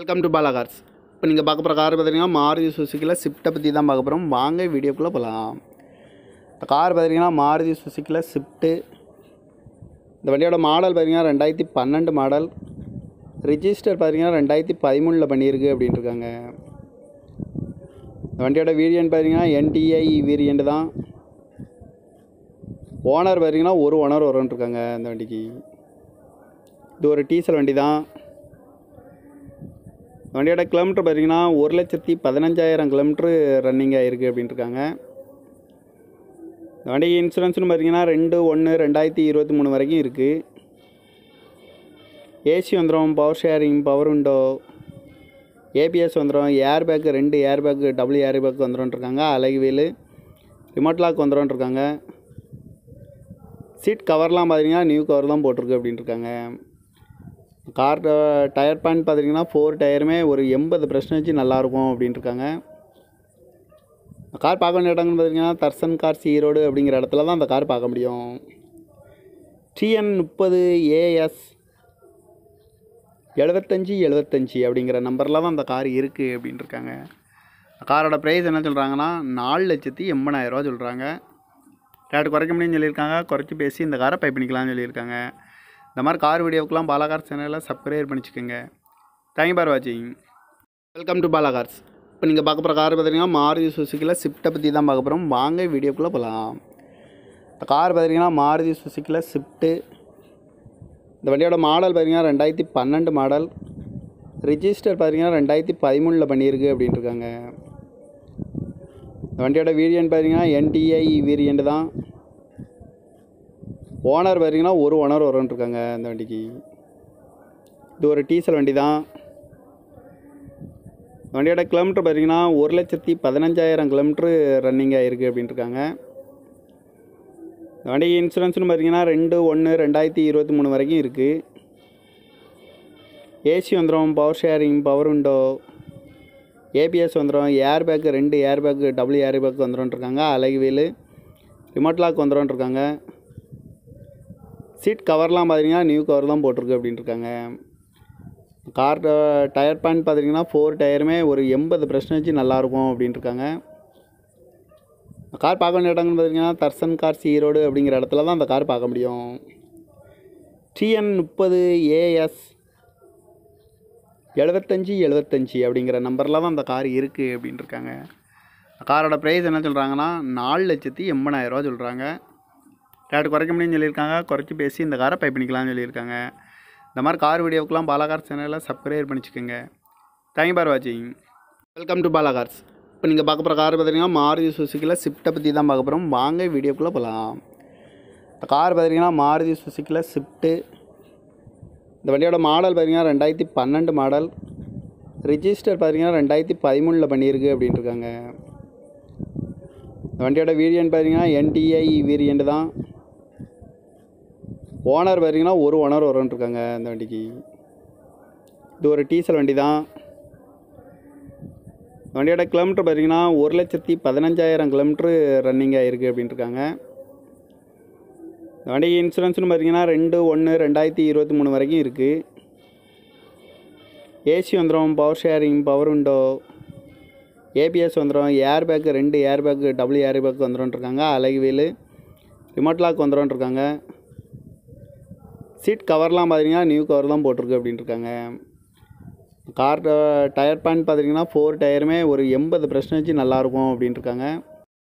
welcome to Bala Cars இப்போ நீங்கள் பார்க்க போகிற கார் பார்த்தீங்கன்னா மாருதி சுசுக்கியில் ஸ்விஃப்ட்டை பற்றி தான் பார்க்க போகிறோம் வாங்க வீடியோக்குள்ளே போகலாம் இந்த கார் பார்த்தீங்கன்னா மாருதி சுசுக்கியில் ஸ்விஃப்ட்டு இந்த வண்டியோட மாடல் பார்த்தீங்கன்னா ரெண்டாயிரத்தி பன்னெண்டு மாடல் ரிஜிஸ்டர் பார்த்தீங்கன்னா ரெண்டாயிரத்தி பதிமூணில் பண்ணியிருக்கு அப்படின்ட்டுருக்காங்க இந்த வண்டியோட வீரியன் பார்த்தீங்கன்னா என்டிஐ வீரியன்ட் தான் ஓனர் பார்த்தீங்கன்னா ஒரு ஓனர் வரும்ட்டுருக்காங்க இந்த வண்டிக்கு இது ஒரு டீசல் வண்டி தான் வண்டியோட கிலோமீட்டர் பார்த்திங்கன்னா ஒரு லட்சத்தி பதினஞ்சாயிரம் கிலோமீட்ரு ரன்னிங் ஆகிருக்கு அப்படின்ட்டுருக்காங்க இந்த வண்டி இன்சூரன்ஸ்னு பார்த்திங்கன்னா ரெண்டு ஒன்று ரெண்டாயிரத்தி இருபத்தி மூணு வரைக்கும் இருக்குது ஏசி வந்துடும் power steering power window ABS வந்துடும் ஏர் பேக்கு ரெண்டு air bag double air bag வந்துடும் அழகு வீல் ரிமோட் லாக் இருக்காங்க சீட் கவர்லாம் பார்த்தீங்கன்னா நியூ கவர் தான் போட்டிருக்கு அப்படின்ட்டுருக்காங்க கார் டயர் பாயிண்ட் பார்த்துட்டிங்கன்னா ஃபோர் டயருமே ஒரு எண்பது வச்சு நல்லாயிருக்கும் அப்படின்ட்டுருக்காங்க கார் பார்க்க வேண்டிய இடங்கள்னு பார்த்தீங்கன்னா தர்சன் கார் ஈரோடு அப்படிங்கிற இடத்துல தான் அந்த கார் பார்க்க முடியும் டிஎன் முப்பது ஏஎஸ் எழுபத்தஞ்சி எழுபத்தஞ்சி அப்படிங்கிற நம்பரில் தான் அந்த கார் இருக்குது அப்படின்ட்டு இருக்காங்க காரோட ப்ரைஸ் என்ன சொல்கிறாங்கன்னா நாலு லட்சத்தி எண்பதாயிரரூவா சொல்கிறாங்க ரேட்டு குறைக்க முடியும்னு சொல்லியிருக்காங்க குறைச்சி பேசி இந்த காரை பை பண்ணிக்கலாம்னு சொல்லியிருக்காங்க இந்த மாதிரி கார் வீடியோக்கெலாம் பாலாகார் சேனலில் சப்ஸ்கிரைப் பண்ணிச்சுக்கோங்க தேங்க்யூ பார் வாட்சிங் வெல்கம் டு பாலாகார்ஸ் இப்போ நீங்கள் பார்க்க போகிற கார் பார்த்தீங்கன்னா மாருதி சுசுக்கியில் ஸ்விஃப்ட்டை பற்றி தான் பார்க்க போகிறோம் வாங்க வீடியோக்குள்ளே போகலாம் இந்த கார் பார்த்தீங்கன்னா மாருதி சுசுக்கியில் ஸ்விஃப்ட்டு இந்த வண்டியோட மாடல் பார்த்திங்கன்னா ரெண்டாயிரத்தி பன்னெண்டு மாடல் ரிஜிஸ்டர் பார்த்திங்கன்னா ரெண்டாயிரத்தி பதிமூணில் பண்ணியிருக்கு அப்படின்ட்டுருக்காங்க இந்த வண்டியோட வீரியன் பார்த்திங்கன்னா என்டிஐ வீரியன்ட்டு தான் ஓனர் பார்த்தீங்கன்னா ஒரு ஓனர் இருக்காங்க இந்த வண்டிக்கு இது ஒரு டீசல் வண்டி தான் வண்டியோட கிலோமீட்டர் பார்த்திங்கன்னா ஒரு லட்சத்தி பதினஞ்சாயிரம் கிலோமீட்ரு ரன்னிங் ஆகிருக்கு அப்படின்ட்டுருக்காங்க இந்த வண்டி இன்சூரன்ஸ்னு பார்த்திங்கன்னா ரெண்டு ஒன்று ரெண்டாயிரத்தி இருபத்தி மூணு வரைக்கும் இருக்குது ஏசி வந்துடும் power steering power window ABS வந்துடும் ஏர் பேக்கு ரெண்டு air bag double air bag வந்துடும்ன்ட்ருக்காங்க அழகு வீல் ரிமோட் லாக் இருக்காங்க சீட் கவர்லாம் பார்த்தீங்கன்னா நியூ கவர் தான் போட்டிருக்கு இருக்காங்க கார் டயர் பேண்ட் பார்த்தீங்கன்னா ஃபோர் டயருமே ஒரு எண்பது பர்சன்டேஜ் நல்லாயிருக்கும் இருக்காங்க கார் பார்க்க வேண்டிய இடங்கள்னு பார்த்தீங்கன்னா தர்சன் கார்ஸ் ஈரோடு அப்படிங்கிற இடத்துல தான் அந்த கார் பார்க்க முடியும் டிஎன் முப்பது ஏஎஸ் எழுபத்தஞ்சி எழுபத்தஞ்சி அப்படிங்கிற நம்பரில் தான் அந்த கார் இருக்குது அப்படின்ட்டுருக்காங்க காரோட ப்ரைஸ் என்ன சொல்கிறாங்கன்னா நாலு லட்சத்தி எண்பதாயிரரூவா சொல்கிறாங்க ரேட்டு குறைக்க முடியும்னு சொல்லியிருக்காங்க குறைச்சி பேசி இந்த காரை பை பண்ணிக்கலாம்னு சொல்லியிருக்காங்க இந்த மாதிரி கார் வீடியோக்கெலாம் பாலாகார் சேனலில் சப்ஸ்கிரைப் பண்ணிச்சுக்கோங்க தேங்க்யூ பார் வாட்சிங் வெல்கம் டு பாலாகார்ஸ் இப்போ நீங்கள் பார்க்க போகிற கார் பார்த்தீங்கன்னா மாருதி சுசுக்கியில் ஸ்விஃப்ட்டை பற்றி தான் பார்க்க போகிறோம் வாங்க வீடியோக்குள்ளே போகலாம் இந்த கார் பார்த்தீங்கன்னா மாருதி சுசுக்கியில் ஸ்விஃப்ட்டு இந்த வண்டியோட மாடல் பார்த்திங்கன்னா ரெண்டாயிரத்தி பன்னெண்டு மாடல் ரிஜிஸ்டர் பார்த்திங்கன்னா ரெண்டாயிரத்தி பதிமூணில் பண்ணியிருக்கு அப்படின்ட்டுருக்காங்க இந்த வண்டியோட வீரியன் பார்த்தீங்கன்னா என்டிஐ வீரியன்ட்டு தான் ஓனர் பார்த்தீங்கன்னா ஒரு ஓனர் வரும்ன்ட்ருக்காங்க இந்த வண்டிக்கு இது ஒரு டீசல் வண்டி தான் வண்டியோட கிலோமீட்டர் பார்த்தீங்கன்னா ஒரு லட்சத்தி பதினஞ்சாயிரம் கிலோமீட்ரு ரன்னிங் ஆகிருக்கு அப்படின்ட்டுருக்காங்க இந்த வண்டிக்கு இன்சூரன்ஸ்னு பார்த்தீங்கன்னா ரெண்டு ஒன்று ரெண்டாயிரத்தி இருபத்தி மூணு வரைக்கும் இருக்குது ஏசி வந்துடும் power steering power window ABS வந்துடும் ஏர் பேக்கு ரெண்டு air bag double air bag வந்துடும்ன்ட்ருக்காங்க அழகு வீல் ரிமோட் லாக் இருக்காங்க சீட் கவர்லாம் பார்த்தீங்கன்னா நியூ கவர் தான் போட்டிருக்கு இருக்காங்க கார் டயர் பேண்ட் பார்த்தீங்கன்னா ஃபோர் டயருமே ஒரு எண்பது பர்சன்டேஜ் நல்லாயிருக்கும் இருக்காங்க